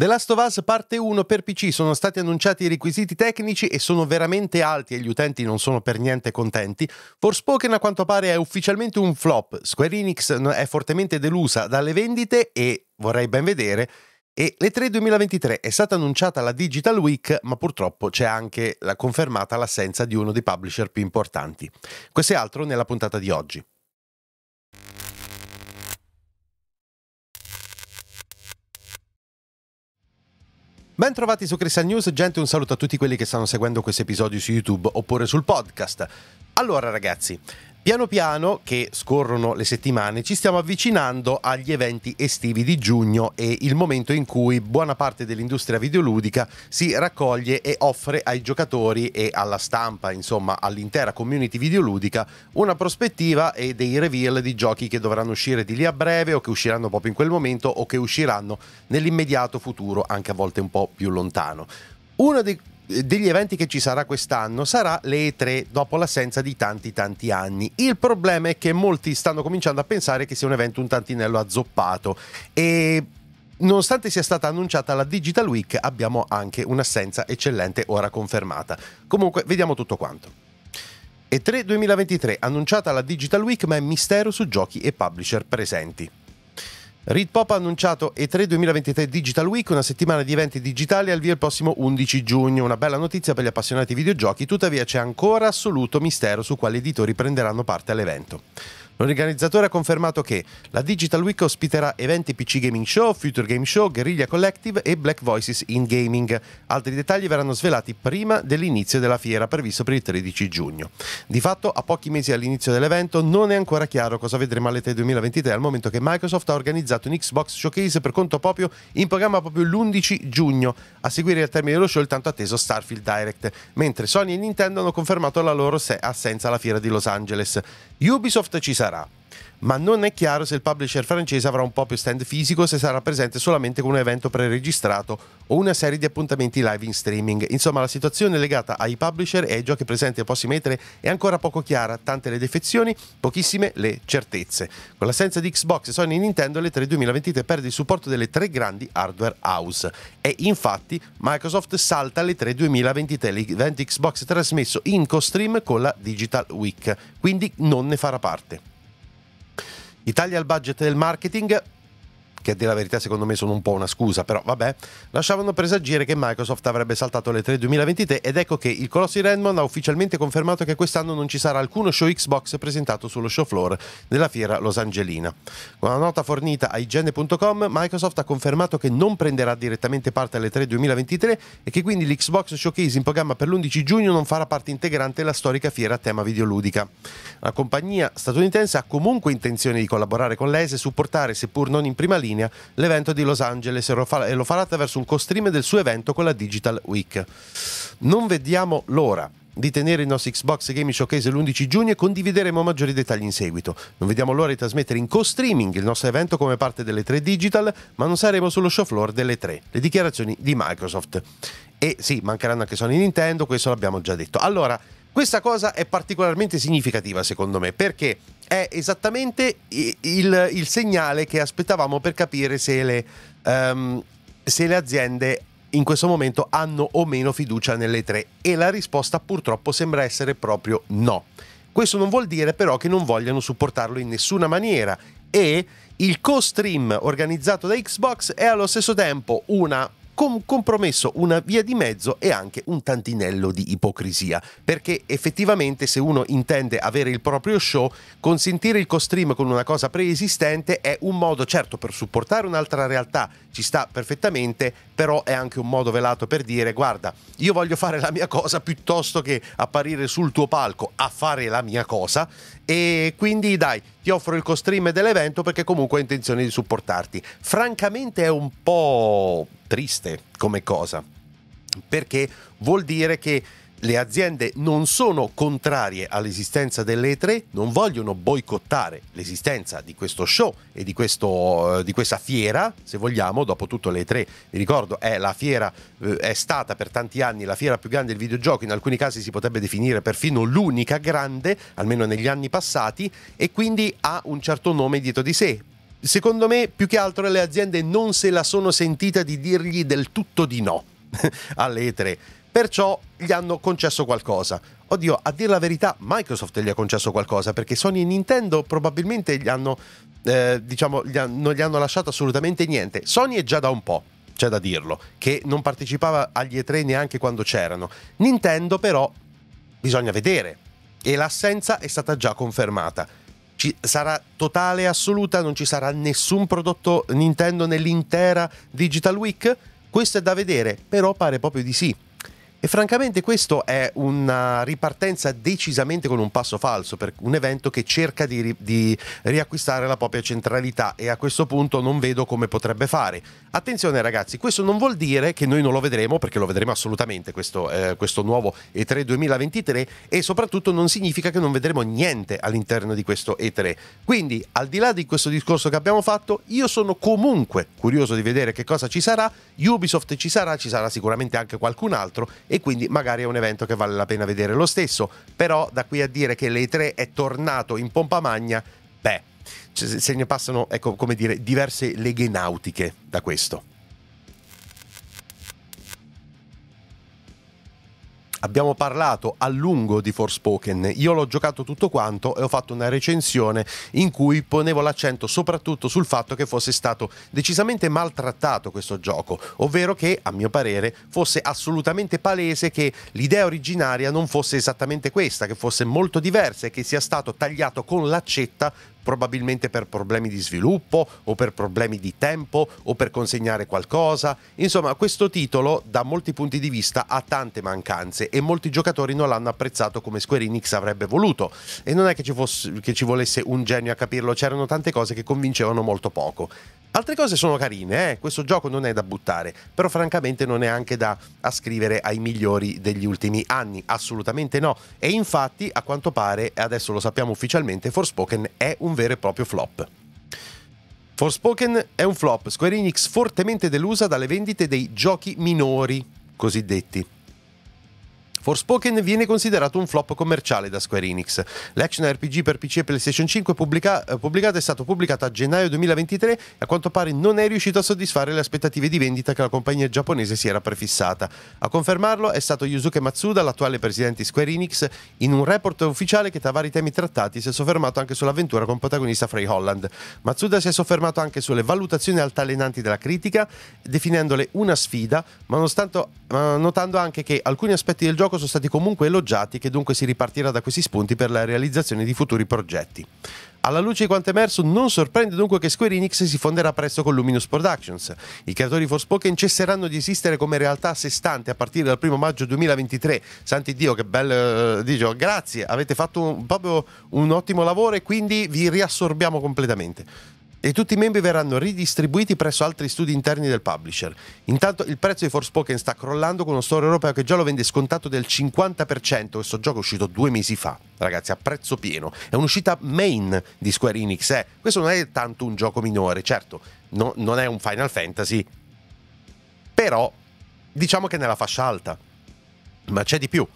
The Last of Us parte 1 per PC sono stati annunciati i requisiti tecnici e sono veramente alti e gli utenti non sono per niente contenti. Forspoken a quanto pare è ufficialmente un flop, Square Enix è fortemente delusa dalle vendite e vorrei ben vedere. E l'E3 2023 è stata annunciata la Digital Week, ma purtroppo c'è anche la confermata l'assenza di uno dei publisher più importanti. Questo è altro nella puntata di oggi. Ben trovati su Crystal News, gente un saluto a tutti quelli che stanno seguendo questo episodio su YouTube oppure sul podcast. Allora ragazzi, Piano piano che scorrono le settimane ci stiamo avvicinando agli eventi estivi di giugno e il momento in cui buona parte dell'industria videoludica si raccoglie e offre ai giocatori e alla stampa, insomma all'intera community videoludica, una prospettiva e dei reveal di giochi che dovranno uscire di lì a breve o che usciranno proprio in quel momento o che usciranno nell'immediato futuro, anche a volte un po' più lontano. Uno dei degli eventi che ci sarà quest'anno sarà le E3 dopo l'assenza di tanti tanti anni. Il problema è che molti stanno cominciando a pensare che sia un evento un tantinello azzoppato e nonostante sia stata annunciata la Digital Week, abbiamo anche un'assenza eccellente ora confermata. Comunque, vediamo tutto quanto. E3 2023, annunciata la Digital Week, ma è mistero su giochi e publisher presenti. Ritpop ha annunciato E3 2023 Digital Week, una settimana di eventi digitali al via il prossimo 11 giugno. Una bella notizia per gli appassionati videogiochi, tuttavia c'è ancora assoluto mistero su quali editori prenderanno parte all'evento. L'organizzatore ha confermato che la Digital Week ospiterà eventi PC Gaming Show, Future Game Show, Guerrilla Collective e Black Voices in Gaming. Altri dettagli verranno svelati prima dell'inizio della fiera previsto per il 13 giugno. Di fatto, a pochi mesi dall'inizio dell'evento non è ancora chiaro cosa vedremo alle 3 2023 al momento che Microsoft ha organizzato un Xbox Showcase per conto proprio in programma proprio l'11 giugno, a seguire al termine dello show il tanto atteso Starfield Direct, mentre Sony e Nintendo hanno confermato la loro assenza alla fiera di Los Angeles. Ubisoft ci sarà sarà. Ma non è chiaro se il publisher francese avrà un proprio stand fisico, se sarà presente solamente con un evento preregistrato o una serie di appuntamenti live in streaming. Insomma, la situazione legata ai publisher e ai giochi presenti al prossimo E3 è ancora poco chiara, tante le defezioni, pochissime le certezze. Con l'assenza di Xbox, e Sony Nintendo, l'E3 2023 perde il supporto delle tre grandi hardware house. E infatti Microsoft salta l'E3 2023, l'evento Xbox trasmesso in co-stream con la Digital Week, quindi non ne farà parte. Italia il budget del marketing che a dire la verità secondo me sono un po' una scusa, però vabbè, lasciavano presagire che Microsoft avrebbe saltato le 3 2023 ed ecco che il Colossi Redmond ha ufficialmente confermato che quest'anno non ci sarà alcuno show Xbox presentato sullo show floor della fiera Los Angelina. Con una nota fornita a IGN.com, Microsoft ha confermato che non prenderà direttamente parte alle 3 2023 e che quindi l'Xbox Showcase in programma per l'11 giugno non farà parte integrante della storica fiera a tema videoludica. La compagnia statunitense ha comunque intenzione di collaborare con l'ESE e supportare, seppur non in prima linea, linea l'evento di Los Angeles e lo farà, e lo farà attraverso un co-stream del suo evento con la Digital Week. Non vediamo l'ora di tenere il nostro Xbox Gaming Showcase l'11 giugno e condivideremo maggiori dettagli in seguito. Non vediamo l'ora di trasmettere in co-streaming il nostro evento come parte delle 3 Digital, ma non saremo sullo show floor delle 3. Le dichiarazioni di Microsoft. E sì, mancheranno anche Sony e Nintendo, questo l'abbiamo già detto. Allora, questa cosa è particolarmente significativa secondo me, perché è esattamente il, il, segnale che aspettavamo per capire se le, um, se le aziende in questo momento hanno o meno fiducia nelle tre e la risposta purtroppo sembra essere proprio no. Questo non vuol dire però che non vogliano supportarlo in nessuna maniera e il co-stream organizzato da Xbox è allo stesso tempo una com- compromesso una via di mezzo e anche un tantinello di ipocrisia, perché effettivamente se uno intende avere il proprio show, consentire il co-stream con una cosa preesistente è un modo certo per supportare un'altra realtà, ci sta perfettamente, però è anche un modo velato per dire guarda, io voglio fare la mia cosa piuttosto che apparire sul tuo palco a fare la mia cosa e quindi dai, ti offro il co-stream dell'evento perché comunque ho intenzione di supportarti. Francamente è un po' triste come cosa, perché vuol dire che le aziende non sono contrarie all'esistenza delle E3, non vogliono boicottare l'esistenza di questo show e di, questo, eh, di questa fiera, se vogliamo, dopo tutto le E3, vi ricordo, è, fiera, eh, è stata per tanti anni la fiera più grande del videogioco, in alcuni casi si potrebbe definire perfino l'unica grande, almeno negli anni passati, e quindi ha un certo nome dietro di sé, secondo me più che altro le aziende non se la sono sentita di dirgli del tutto di no alle E3. Perciò gli hanno concesso qualcosa. Oddio, a dire la verità, Microsoft gli ha concesso qualcosa perché Sony e Nintendo probabilmente gli hanno, eh, diciamo, gli ha, non gli hanno lasciato assolutamente niente. Sony è già da un po', c'è da dirlo, che non partecipava agli E3 neanche quando c'erano. Nintendo però bisogna vedere e l'assenza è stata già confermata. Ci sarà totale e assoluta, non ci sarà nessun prodotto Nintendo nell'intera Digital Week? Questo è da vedere, però pare proprio di sì. E francamente questo è una ripartenza decisamente con un passo falso per un evento che cerca di, ri- di, riacquistare la propria centralità e a questo punto non vedo come potrebbe fare. Attenzione ragazzi, questo non vuol dire che noi non lo vedremo perché lo vedremo assolutamente questo, eh, questo nuovo E3 2023 e soprattutto non significa che non vedremo niente all'interno di questo E3. Quindi al di là di questo discorso che abbiamo fatto, io sono comunque curioso di vedere che cosa ci sarà, Ubisoft ci sarà, ci sarà sicuramente anche qualcun altro e quindi magari è un evento che vale la pena vedere lo stesso. Però da qui a dire che l'E3 è tornato in pompa magna, beh, se ne passano, ecco, come dire, diverse leghe nautiche da questo. abbiamo parlato a lungo di Forspoken. Io l'ho giocato tutto quanto e ho fatto una recensione in cui ponevo l'accento soprattutto sul fatto che fosse stato decisamente maltrattato questo gioco, ovvero che, a mio parere, fosse assolutamente palese che l'idea originaria non fosse esattamente questa, che fosse molto diversa e che sia stato tagliato con l'accetta probabilmente per problemi di sviluppo o per problemi di tempo o per consegnare qualcosa. Insomma, questo titolo da molti punti di vista ha tante mancanze e molti giocatori non l'hanno apprezzato come Square Enix avrebbe voluto. E non è che ci, fosse, che ci volesse un genio a capirlo, c'erano tante cose che convincevano molto poco. Altre cose sono carine, eh? questo gioco non è da buttare, però francamente non è anche da ascrivere ai migliori degli ultimi anni, assolutamente no. E infatti, a quanto pare, adesso lo sappiamo ufficialmente, Forspoken è un vero e proprio flop. Forspoken è un flop, Square Enix fortemente delusa dalle vendite dei giochi minori, cosiddetti. Forspoken viene considerato un flop commerciale da Square Enix. L'action RPG per PC e PlayStation 5 pubblica- eh, pubblicato è stato pubblicato a gennaio 2023 e a quanto pare non è riuscito a soddisfare le aspettative di vendita che la compagnia giapponese si era prefissata. A confermarlo è stato Yusuke Matsuda, l'attuale presidente di Square Enix, in un report ufficiale che tra vari temi trattati si è soffermato anche sull'avventura con protagonista Frey Holland. Matsuda si è soffermato anche sulle valutazioni altalenanti della critica, definendole una sfida, ma nonostante eh, notando anche che alcuni aspetti del gioco sono stati comunque elogiati, che dunque si ripartirà da questi spunti per la realizzazione di futuri progetti. Alla luce di quanto emerso, non sorprende dunque che Square Enix si fonderà presto con Luminous Productions. I creatori di Forspoken cesseranno di esistere come realtà a sé stante a partire dal 1 maggio 2023. Santi Dio, che bello! Eh, Dico, grazie, avete fatto un, proprio un ottimo lavoro e quindi vi riassorbiamo completamente e tutti i membri verranno ridistribuiti presso altri studi interni del publisher. Intanto il prezzo di Forspoken sta crollando con uno store europeo che già lo vende scontato del 50%, questo gioco è uscito due mesi fa, ragazzi, a prezzo pieno. È un'uscita main di Square Enix, eh. questo non è tanto un gioco minore, certo, no, non è un Final Fantasy, però diciamo che è nella fascia alta, ma c'è di più.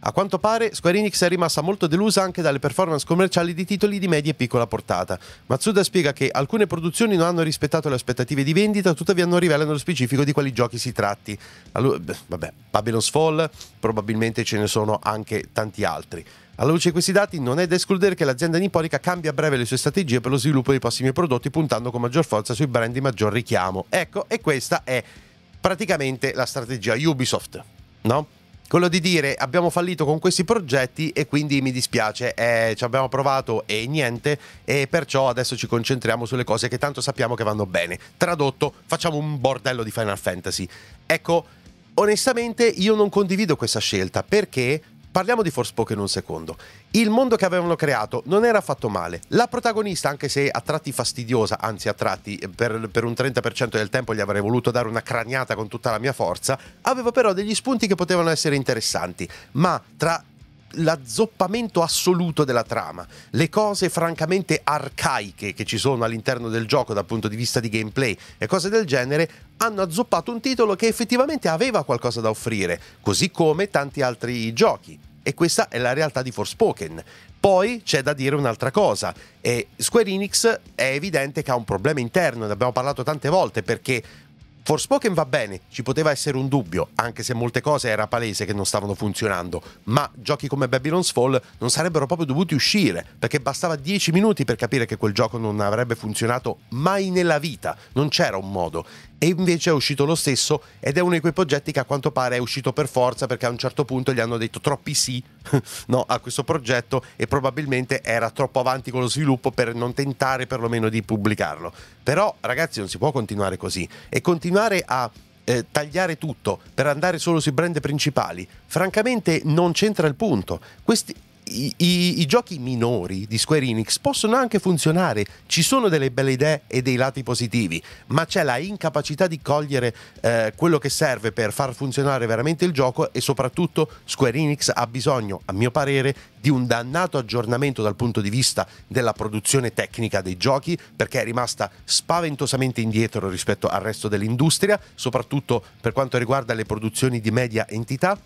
A quanto pare, Square Enix è rimasta molto delusa anche dalle performance commerciali di titoli di media e piccola portata. Matsuda spiega che alcune produzioni non hanno rispettato le aspettative di vendita, tuttavia non rivelano lo specifico di quali giochi si tratti. Allo- beh, vabbè, Babylon's Fall, probabilmente ce ne sono anche tanti altri. Alla luce di questi dati non è da escludere che l'azienda nipponica cambia a breve le sue strategie per lo sviluppo dei prossimi prodotti puntando con maggior forza sui brand di maggior richiamo. Ecco, e questa è praticamente la strategia Ubisoft, no? quello di dire abbiamo fallito con questi progetti e quindi mi dispiace, eh, ci abbiamo provato e niente e perciò adesso ci concentriamo sulle cose che tanto sappiamo che vanno bene. Tradotto, facciamo un bordello di Final Fantasy. Ecco, onestamente io non condivido questa scelta perché Parliamo di Forspoken un secondo. Il mondo che avevano creato non era fatto male. La protagonista, anche se a tratti fastidiosa, anzi a tratti eh, per, per un 30% del tempo gli avrei voluto dare una craniata con tutta la mia forza, aveva però degli spunti che potevano essere interessanti. Ma tra l'azzoppamento assoluto della trama, le cose francamente arcaiche che ci sono all'interno del gioco dal punto di vista di gameplay e cose del genere, hanno azzoppato un titolo che effettivamente aveva qualcosa da offrire, così come tanti altri giochi e questa è la realtà di Forspoken. Poi c'è da dire un'altra cosa, e Square Enix è evidente che ha un problema interno, ne abbiamo parlato tante volte, perché Forspoken va bene, ci poteva essere un dubbio, anche se molte cose era palese che non stavano funzionando, ma giochi come Babylon's Fall non sarebbero proprio dovuti uscire, perché bastava 10 minuti per capire che quel gioco non avrebbe funzionato mai nella vita, non c'era un modo. E invece è uscito lo stesso ed è uno di quei progetti che a quanto pare è uscito per forza perché a un certo punto gli hanno detto troppi sì no, a questo progetto e probabilmente era troppo avanti con lo sviluppo per non tentare perlomeno di pubblicarlo. Però ragazzi non si può continuare così e continuare continuare a eh, tagliare tutto per andare solo sui brand principali, francamente non c'entra il punto. Questi, i, i, giochi minori di Square Enix possono anche funzionare, ci sono delle belle idee e dei lati positivi, ma c'è la incapacità di cogliere eh, quello che serve per far funzionare veramente il gioco e soprattutto Square Enix ha bisogno, a mio parere, di un dannato aggiornamento dal punto di vista della produzione tecnica dei giochi, perché è rimasta spaventosamente indietro rispetto al resto dell'industria, soprattutto per quanto riguarda le produzioni di media entità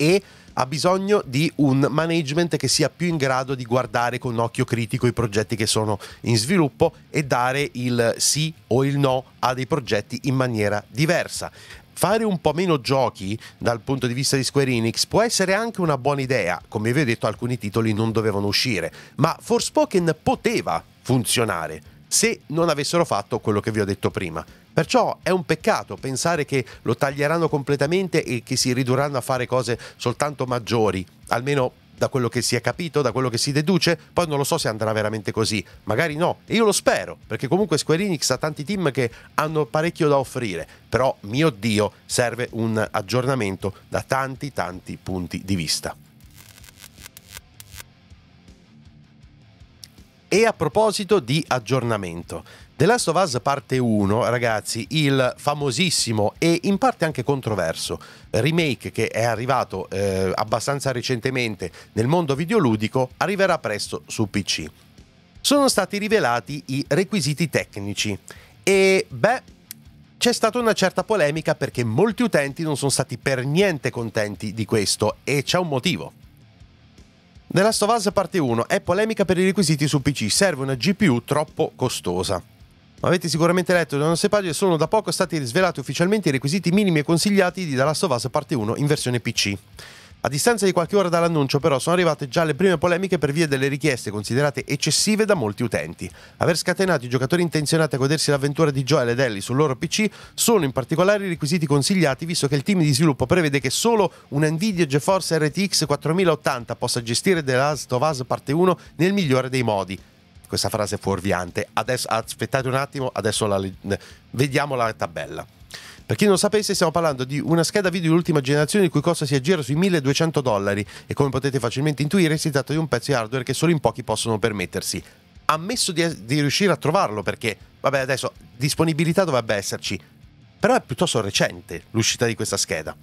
e ha bisogno di un management che sia più in grado di guardare con occhio critico i progetti che sono in sviluppo e dare il sì o il no a dei progetti in maniera diversa fare un po' meno giochi dal punto di vista di Square Enix può essere anche una buona idea. Come vi ho detto, alcuni titoli non dovevano uscire, ma Forspoken poteva funzionare se non avessero fatto quello che vi ho detto prima. Perciò è un peccato pensare che lo taglieranno completamente e che si ridurranno a fare cose soltanto maggiori, almeno da quello che si è capito, da quello che si deduce, poi non lo so se andrà veramente così, magari no, e io lo spero, perché comunque Square Enix ha tanti team che hanno parecchio da offrire, però mio Dio serve un aggiornamento da tanti tanti punti di vista. E a proposito di aggiornamento, The Last of Us parte 1, ragazzi, il famosissimo e in parte anche controverso remake che è arrivato eh, abbastanza recentemente nel mondo videoludico, arriverà presto su PC. Sono stati rivelati i requisiti tecnici e beh, c'è stata una certa polemica perché molti utenti non sono stati per niente contenti di questo e c'è un motivo. The Last of Us parte 1 è polemica per i requisiti su PC, serve una GPU troppo costosa. Ma avete sicuramente letto nelle nostre pagine, sono da poco stati svelati ufficialmente i requisiti minimi e consigliati di The Last of Us parte 1 in versione PC. A distanza di qualche ora dall'annuncio però sono arrivate già le prime polemiche per via delle richieste considerate eccessive da molti utenti. Aver scatenato i giocatori intenzionati a godersi l'avventura di Joel ed Ellie sul loro PC sono in particolare i requisiti consigliati visto che il team di sviluppo prevede che solo un Nvidia GeForce RTX 4080 possa gestire The Last of Us parte 1 nel migliore dei modi. Questa frase è fuorviante. Adesso aspettate un attimo, adesso la, vediamo la tabella. Per chi non sapesse, stiamo parlando di una scheda video dell'ultima generazione il cui costo si aggira sui 1200 dollari e come potete facilmente intuire si tratta di un pezzo di hardware che solo in pochi possono permettersi. Ammesso di, di riuscire a trovarlo perché, vabbè adesso, disponibilità dovrebbe esserci, però è piuttosto recente l'uscita di questa scheda.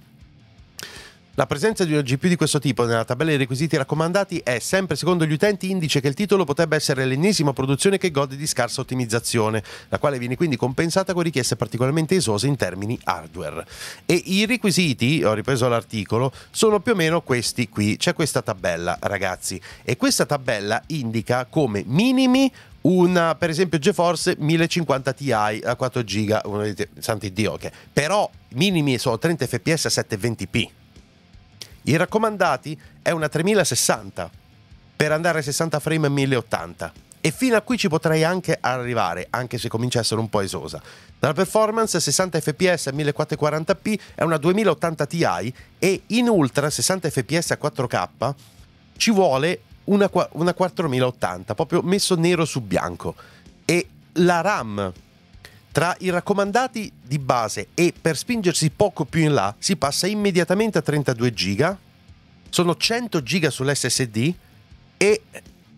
La presenza di una GPU di questo tipo nella tabella dei requisiti raccomandati è, sempre secondo gli utenti, indice che il titolo potrebbe essere l'ennesima produzione che gode di scarsa ottimizzazione, la quale viene quindi compensata con richieste particolarmente esose in termini hardware. E i requisiti, ho ripreso l'articolo, sono più o meno questi qui. C'è questa tabella, ragazzi, e questa tabella indica come minimi una, per esempio GeForce 1050 Ti a 4 GB, santi Dio, ok. Però minimi sono 30 fps a 720p i raccomandati è una 3060 per andare a 60 frame a 1080. E fino a qui ci potrei anche arrivare, anche se comincia a essere un po' esosa. Dalla performance 60 fps a 1440p è una 2080 Ti e in ultra 60 fps a 4K ci vuole una, una 4080, proprio messo nero su bianco. E la RAM tra i raccomandati di base e per spingersi poco più in là si passa immediatamente a 32 GB, sono 100 GB sull'SSD e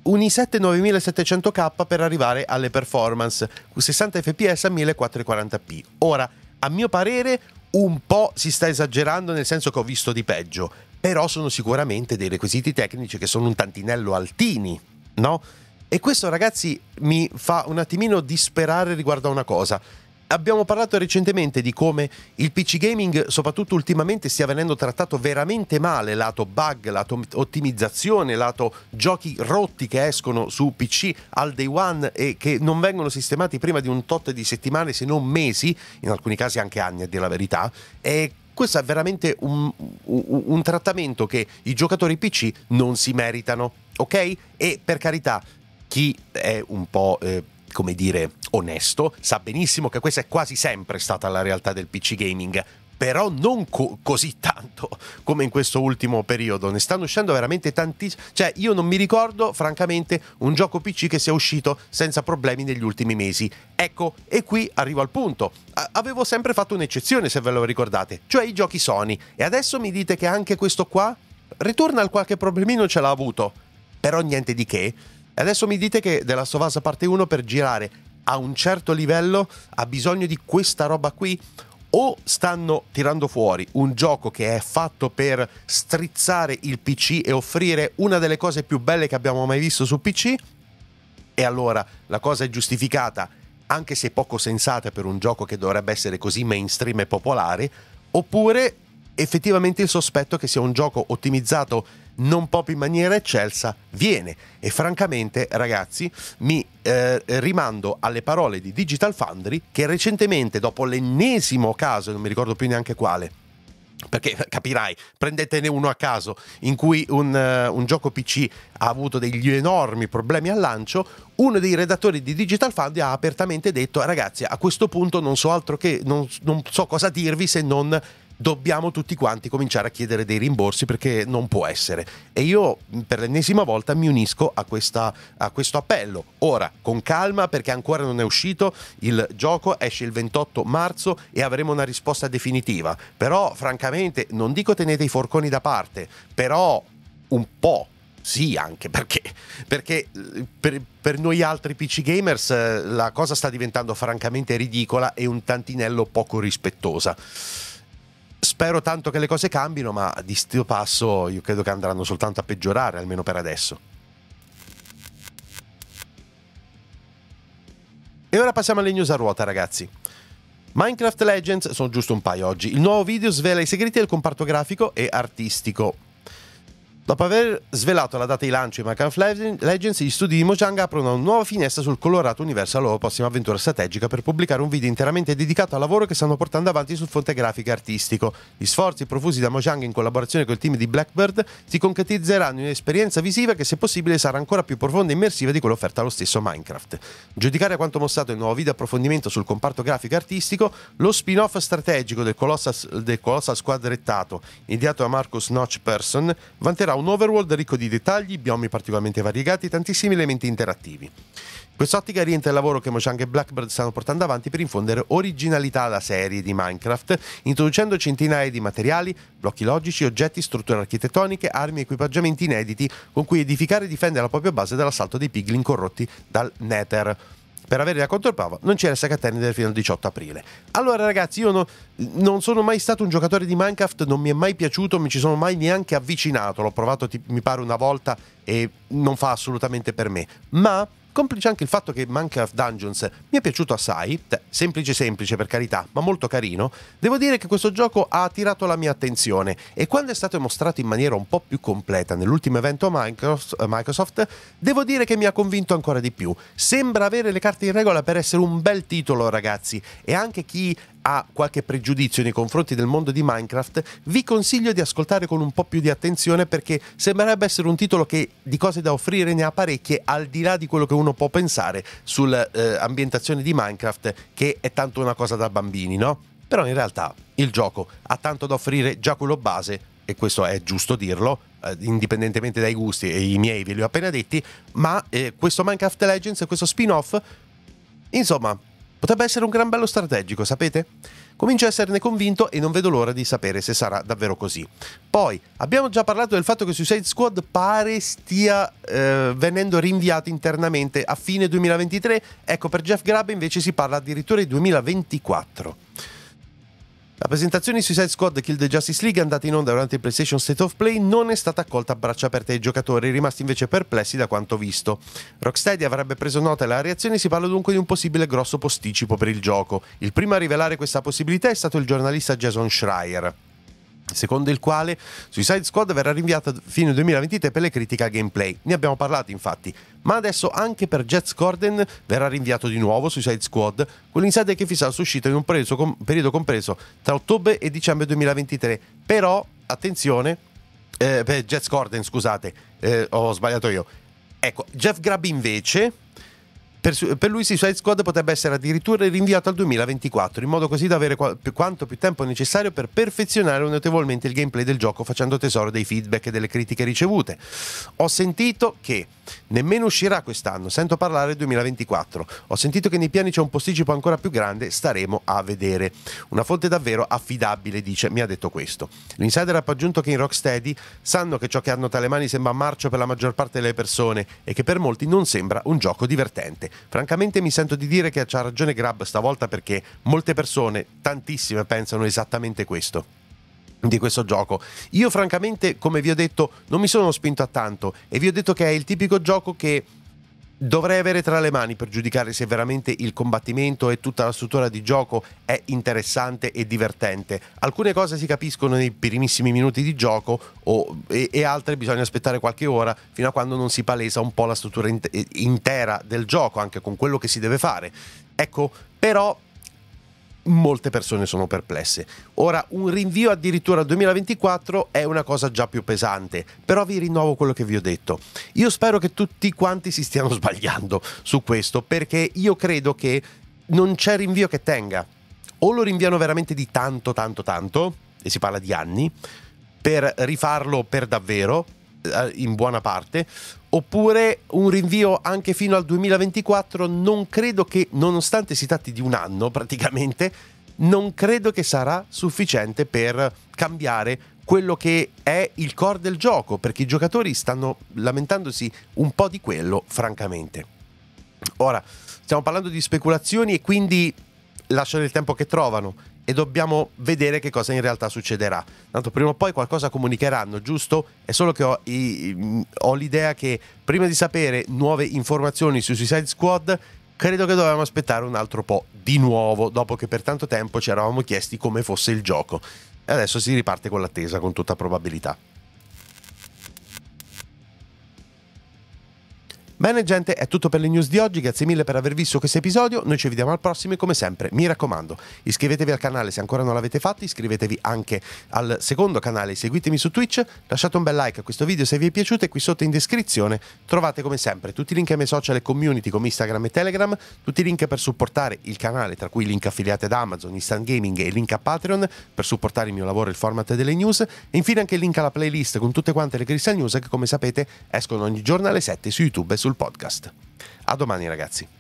un i7 9700K per arrivare alle performance 60 fps a 1440p. Ora, a mio parere, un po' si sta esagerando nel senso che ho visto di peggio, però sono sicuramente dei requisiti tecnici che sono un tantinello altini, no? E questo, ragazzi, mi fa un attimino disperare riguardo a una cosa. Abbiamo parlato recentemente di come il PC gaming, soprattutto ultimamente, stia venendo trattato veramente male lato bug, lato ottimizzazione, lato giochi rotti che escono su PC al day one e che non vengono sistemati prima di un tot di settimane, se non mesi, in alcuni casi anche anni a dire la verità. E questo è veramente un, un, un, trattamento che i giocatori PC non si meritano, ok? E per carità, chi è un po'... Eh, come dire, onesto, sa benissimo che questa è quasi sempre stata la realtà del PC gaming, però non co- così tanto come in questo ultimo periodo. Ne stanno uscendo veramente tantissimi. Cioè, io non mi ricordo, francamente, un gioco PC che sia uscito senza problemi negli ultimi mesi. Ecco, e qui arrivo al punto. A- avevo sempre fatto un'eccezione, se ve lo ricordate, cioè i giochi Sony. E adesso mi dite che anche questo qua, Returnal qualche problemino ce l'ha avuto. Però niente di che, e adesso mi dite che della Sovasa parte 1 per girare a un certo livello ha bisogno di questa roba qui? O stanno tirando fuori un gioco che è fatto per strizzare il PC e offrire una delle cose più belle che abbiamo mai visto su PC? E allora la cosa è giustificata, anche se poco sensata per un gioco che dovrebbe essere così mainstream e popolare, oppure effettivamente il sospetto che sia un gioco ottimizzato non proprio in maniera eccelsa, viene. E francamente, ragazzi, mi eh, rimando alle parole di Digital Foundry che recentemente, dopo l'ennesimo caso, non mi ricordo più neanche quale, perché capirai, prendetene uno a caso, in cui un, uh, un, gioco PC ha avuto degli enormi problemi al lancio, uno dei redattori di Digital Foundry ha apertamente detto ragazzi a questo punto non so altro che, non, non so cosa dirvi se non dobbiamo tutti quanti cominciare a chiedere dei rimborsi perché non può essere. E io per l'ennesima volta mi unisco a, questa, a questo appello. Ora, con calma perché ancora non è uscito, il gioco esce il 28 marzo e avremo una risposta definitiva. Però, francamente, non dico tenete i forconi da parte, però un po'. Sì, anche perché, perché eh, per, per, noi altri PC gamers eh, la cosa sta diventando francamente ridicola e un tantinello poco rispettosa spero tanto che le cose cambino, ma di sto passo io credo che andranno soltanto a peggiorare, almeno per adesso. E ora passiamo alle news a ruota, ragazzi. Minecraft Legends, sono giusto un paio oggi, il nuovo video svela i segreti del comparto grafico e artistico. Dopo aver svelato la data di lancio di Minecraft Legends, gli studi di Mojang aprono una nuova finestra sul colorato universo alla loro prossima avventura strategica per pubblicare un video interamente dedicato al lavoro che stanno portando avanti sul fronte grafico e artistico. Gli sforzi profusi da Mojang in collaborazione col team di Blackbird si concretizzeranno in un'esperienza visiva che se possibile sarà ancora più profonda e immersiva di quella offerta allo stesso Minecraft. Giudicare quanto mostrato il nuovo video approfondimento sul comparto grafico e artistico, lo spin-off strategico del Colossal, del Colossal squadrettato, ideato da Marcus Notch Person, vanterà un un overworld ricco di dettagli, biomi particolarmente variegati e tantissimi elementi interattivi. In quest'ottica rientra il lavoro che Mojang e Blackbird stanno portando avanti per infondere originalità alla serie di Minecraft, introducendo centinaia di materiali, blocchi logici, oggetti, strutture architettoniche, armi e equipaggiamenti inediti con cui edificare e difendere la propria base dall'assalto dei piglin corrotti dal Nether per avere la controprova non c'era Sakaterni fino al 18 aprile. Allora ragazzi, io no, non sono mai stato un giocatore di Minecraft, non mi è mai piaciuto, non mi ci sono mai neanche avvicinato, l'ho provato mi pare una volta e non fa assolutamente per me, ma Complice anche il fatto che Minecraft Dungeons mi è piaciuto assai, semplice semplice per carità, ma molto carino, devo dire che questo gioco ha attirato la mia attenzione e quando è stato mostrato in maniera un po' più completa nell'ultimo evento Microsoft, devo dire che mi ha convinto ancora di più. Sembra avere le carte in regola per essere un bel titolo ragazzi e anche chi ha qualche pregiudizio nei confronti del mondo di Minecraft, vi consiglio di ascoltare con un po' più di attenzione perché sembrerebbe essere un titolo che di cose da offrire ne ha parecchie, al di là di quello che uno può pensare sull'ambientazione eh, di Minecraft, che è tanto una cosa da bambini, no? Però in realtà il gioco ha tanto da offrire già quello base, e questo è giusto dirlo, eh, indipendentemente dai gusti, e i miei ve li ho appena detti, ma eh, questo Minecraft Legends questo spin-off, insomma, Potrebbe essere un gran bello strategico, sapete? Comincio a esserne convinto e non vedo l'ora di sapere se sarà davvero così. Poi, abbiamo già parlato del fatto che Suicide Squad pare stia eh, venendo rinviato internamente a fine 2023, ecco per Jeff Grubb invece si parla addirittura di 2024. La presentazione di Suicide Squad Kill the Justice League andata in onda durante il PlayStation State of Play non è stata accolta a braccia aperte ai giocatori, rimasti invece perplessi da quanto visto. Rocksteady avrebbe preso nota della reazione e si parla dunque di un possibile grosso posticipo per il gioco. Il primo a rivelare questa possibilità è stato il giornalista Jason Schreier secondo il quale Suicide Squad verrà rinviata fino al 2023 per le critiche al gameplay. Ne abbiamo parlato infatti, ma adesso anche per Jets Gordon verrà rinviato di nuovo Suicide Squad, con l'insider che fissa la sua uscita in un periodo, compreso tra ottobre e dicembre 2023. Però, attenzione, eh, Jets Gordon, scusate, eh, ho sbagliato io. Ecco, Jeff Grubb invece per, per lui Suicide Squad potrebbe essere addirittura rinviato al 2024, in modo così da avere qua, più, quanto più tempo necessario per perfezionare notevolmente il gameplay del gioco facendo tesoro dei feedback e delle critiche ricevute. Ho sentito che Nemmeno uscirà quest'anno, sento parlare del 2024. Ho sentito che nei piani c'è un posticipo ancora più grande, staremo a vedere. Una fonte davvero affidabile dice, mi ha detto questo. L'insider ha aggiunto che in Rocksteady sanno che ciò che hanno tra le mani sembra marcio per la maggior parte delle persone e che per molti non sembra un gioco divertente. Francamente mi sento di dire che c'ha ragione Grab stavolta perché molte persone, tantissime, pensano esattamente questo di questo gioco. Io francamente, come vi ho detto, non mi sono spinto a tanto e vi ho detto che è il tipico gioco che dovrei avere tra le mani per giudicare se veramente il combattimento e tutta la struttura di gioco è interessante e divertente. Alcune cose si capiscono nei primissimi minuti di gioco o, e, e, altre bisogna aspettare qualche ora fino a quando non si palesa un po' la struttura eh, intera del gioco, anche con quello che si deve fare. Ecco, però molte persone sono perplesse. Ora, un rinvio addirittura al 2024 è una cosa già più pesante, però vi rinnovo quello che vi ho detto. Io spero che tutti quanti si stiano sbagliando su questo, perché io credo che non c'è rinvio che tenga. O lo rinviano veramente di tanto, tanto, tanto, e si parla di anni, per rifarlo per davvero, eh, in buona parte, oppure un rinvio anche fino al 2024, non credo che, nonostante si tratti di un anno praticamente, non credo che sarà sufficiente per cambiare quello che è il core del gioco, perché i giocatori stanno lamentandosi un po' di quello, francamente. Ora, stiamo parlando di speculazioni e quindi lasciano il tempo che trovano e dobbiamo vedere che cosa in realtà succederà. Tanto prima o poi qualcosa comunicheranno, giusto? È solo che ho, i, ho l'idea che prima di sapere nuove informazioni su Suicide Squad, credo che dovevamo aspettare un altro po' di nuovo, dopo che per tanto tempo ci eravamo chiesti come fosse il gioco. E adesso si riparte con l'attesa, con tutta probabilità. Bene gente, è tutto per le news di oggi, grazie mille per aver visto questo episodio, noi ci vediamo al prossimo e come sempre, mi raccomando, iscrivetevi al canale se ancora non l'avete fatto, iscrivetevi anche al secondo canale, seguitemi su Twitch, lasciate un bel like a questo video se vi è piaciuto e qui sotto in descrizione trovate come sempre tutti i link ai miei social e community come Instagram e Telegram, tutti i link per supportare il canale, tra cui link affiliati ad Amazon, Instant Gaming e link a Patreon per supportare il mio lavoro e il format delle news, e infine anche il link alla playlist con tutte quante le Crystal News che come sapete escono ogni giorno alle 7 su YouTube e su sul podcast. A domani ragazzi.